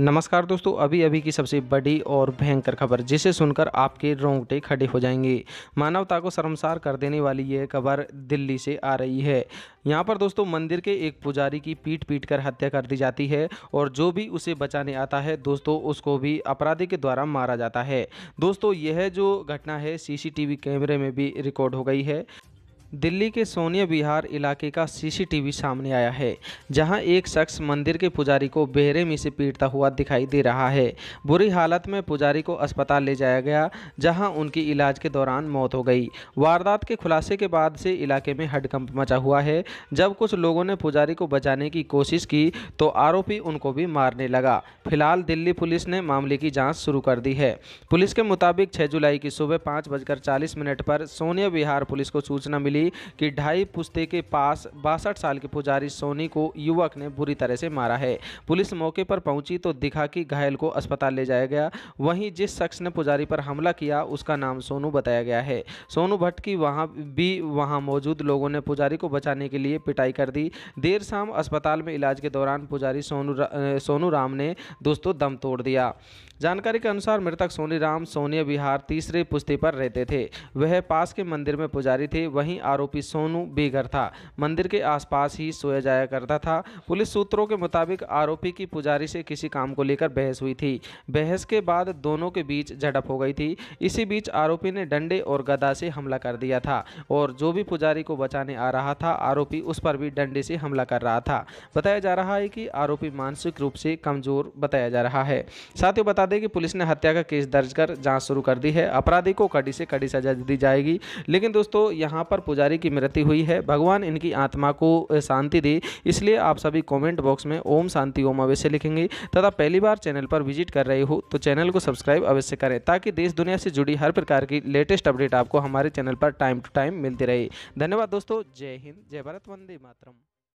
नमस्कार दोस्तों अभी अभी की सबसे बड़ी और भयंकर खबर जिसे सुनकर आपके रोंगटे खड़े हो जाएंगे मानवता को शर्मसार कर देने वाली यह खबर दिल्ली से आ रही है यहाँ पर दोस्तों मंदिर के एक पुजारी की पीट पीट कर हत्या कर दी जाती है और जो भी उसे बचाने आता है दोस्तों उसको भी अपराधी के द्वारा मारा जाता है दोस्तों यह जो घटना है सी कैमरे में भी रिकॉर्ड हो गई है दिल्ली के सोनिया बिहार इलाके का सीसीटीवी सामने आया है जहां एक शख्स मंदिर के पुजारी को बेहरे में से पीटता हुआ दिखाई दे रहा है बुरी हालत में पुजारी को अस्पताल ले जाया गया जहां उनकी इलाज के दौरान मौत हो गई वारदात के खुलासे के बाद से इलाके में हडकंप मचा हुआ है जब कुछ लोगों ने पुजारी को बचाने की कोशिश की तो आरोपी उनको भी मारने लगा फिलहाल दिल्ली पुलिस ने मामले की जांच शुरू कर दी है पुलिस के मुताबिक 6 जुलाई की सुबह पाँच बजकर चालीस मिनट पर सोनिया बिहार पुलिस को सूचना मिली कि ढाई पुस्ते के पास बासठ साल के पुजारी सोनी को युवक ने बुरी तरह से मारा है पुलिस मौके पर पहुंची तो दिखा कि घायल को अस्पताल ले जाया गया वहीं जिस शख्स ने पुजारी पर हमला किया उसका नाम सोनू बताया गया है सोनू भट्ट की वहाँ भी वहाँ मौजूद लोगों ने पुजारी को बचाने के लिए पिटाई कर दी देर शाम अस्पताल में इलाज के दौरान पुजारी सोनू सोनू राम ने दोस्तों दम तोड़ दिया जानकारी के अनुसार मृतक सोनी राम सोनिया बिहार तीसरे पुश्ती पर रहते थे वह पास के मंदिर में पुजारी थे वहीं आरोपी सोनू बेघर था मंदिर के आसपास ही सोया जाया करता था पुलिस सूत्रों के मुताबिक आरोपी की पुजारी से किसी काम को लेकर बहस हुई थी बहस के बाद दोनों के बीच झड़प हो गई थी इसी बीच आरोपी ने डंडे और गदा से हमला कर दिया था और जो भी पुजारी को बचाने आ रहा था आरोपी उस पर भी डंडे से हमला कर रहा था बताया जा रहा है कि आरोपी मानसिक रूप से कमजोर बताया जा रहा है साथ ही बता दें कि पुलिस ने हत्या का केस दर्ज कर जांच शुरू कर दी है अपराधी को कड़ी से कड़ी सजा दी जाएगी लेकिन दोस्तों यहाँ पर पुजारी की मृत्यु हुई है भगवान इनकी आत्मा को शांति दे इसलिए आप सभी कमेंट बॉक्स में ओम शांति ओम अवश्य लिखेंगे तथा पहली बार चैनल पर विजिट कर रहे हो तो चैनल को सब्सक्राइब अवश्य करें ताकि देश दुनिया से जुड़ी हर प्रकार की लेटेस्ट अपडेट आपको हमारे चैनल पर टाइम टू टाइम मिलती रहे धन्यवाद दोस्तों जय हिंद जय भारत वंदे मातरम